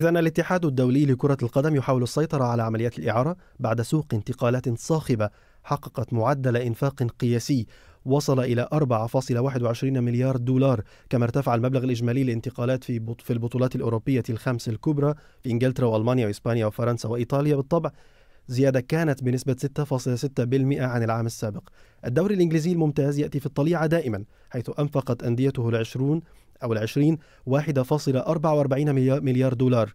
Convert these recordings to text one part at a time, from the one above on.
إذا الاتحاد الدولي لكرة القدم يحاول السيطرة على عمليات الإعارة بعد سوق انتقالات صاخبة حققت معدل إنفاق قياسي وصل إلى 4.21 مليار دولار كما ارتفع المبلغ الإجمالي للانتقالات في في البطولات الأوروبية الخمس الكبرى في إنجلترا وألمانيا وإسبانيا وفرنسا وإيطاليا بالطبع زيادة كانت بنسبة 6.6% عن العام السابق الدوري الإنجليزي الممتاز يأتي في الطليعة دائما حيث أنفقت أنديته العشرون أو العشرين 1.44 مليار دولار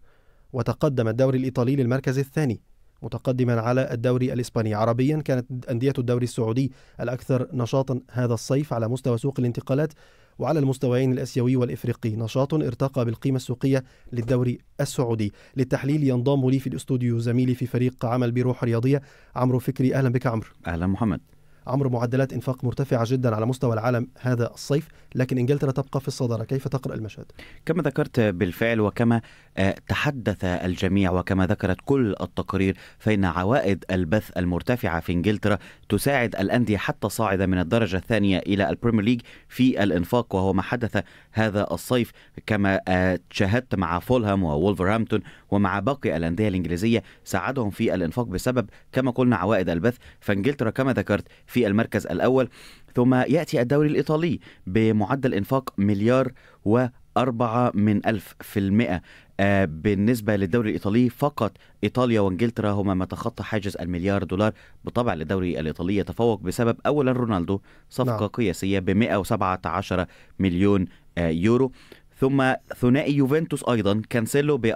وتقدم الدوري الإيطالي للمركز الثاني متقدما على الدوري الإسباني عربيا كانت أندية الدوري السعودي الأكثر نشاطا هذا الصيف على مستوى سوق الانتقالات وعلى المستويين الاسيوي والافريقي نشاط ارتقى بالقيمه السوقيه للدوري السعودي للتحليل ينضم لي في الاستوديو زميلي في فريق عمل بروح رياضيه عمرو فكري اهلا بك عمرو اهلا محمد عمر معدلات انفاق مرتفعه جدا على مستوى العالم هذا الصيف لكن انجلترا تبقى في الصداره كيف تقرا المشهد كما ذكرت بالفعل وكما آه، تحدث الجميع وكما ذكرت كل التقارير فان عوائد البث المرتفعه في انجلترا تساعد الانديه حتى صاعده من الدرجه الثانيه الى البريمير ليج في الانفاق وهو ما حدث هذا الصيف كما آه، شاهدت مع فولهام وولفرهامبتون ومع باقي الانديه الانجليزيه ساعدهم في الانفاق بسبب كما قلنا عوائد البث فانجلترا كما ذكرت في المركز الأول ثم يأتي الدوري الإيطالي بمعدل إنفاق مليار و أربعة من ألف في المئة آه بالنسبة للدوري الإيطالي فقط إيطاليا وإنجلترا هما ما تخطى حاجز المليار دولار بالطبع للدوري الإيطالي يتفوق بسبب أولا رونالدو صفقة نعم. قياسية ب 117 مليون آه يورو ثم ثنائي يوفنتوس ايضا كانسيلو ب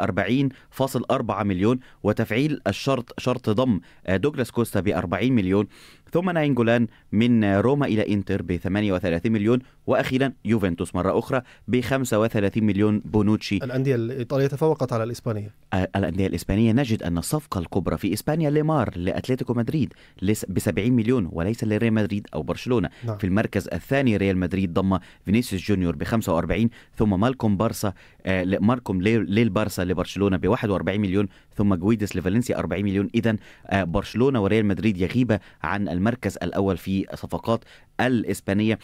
40.4 مليون وتفعيل الشرط شرط ضم آه، دوغلاس كوستا ب 40 مليون ثم ناين جولان من روما إلى إنتر ب 38 مليون وأخيرا يوفنتوس مرة أخرى ب 35 مليون بونوتشي الأندية الإيطالية تفوقت على الإسبانية الأندية الإسبانية نجد أن الصفقة الكبرى في إسبانيا ليمار لأتلتيكو مدريد ب 70 مليون وليس لريال مدريد أو برشلونة نعم. في المركز الثاني ريال مدريد ضم فينيسيوس جونيور ب 45 ثم مالكوم بارسا آه، ماركوم للبارسا لبرشلونة ب 41 مليون ثم جويدس لفالنسيا 40 مليون إذا آه، برشلونة وريال مدريد يغيب عن الم المركز الاول في صفقات الاسبانيه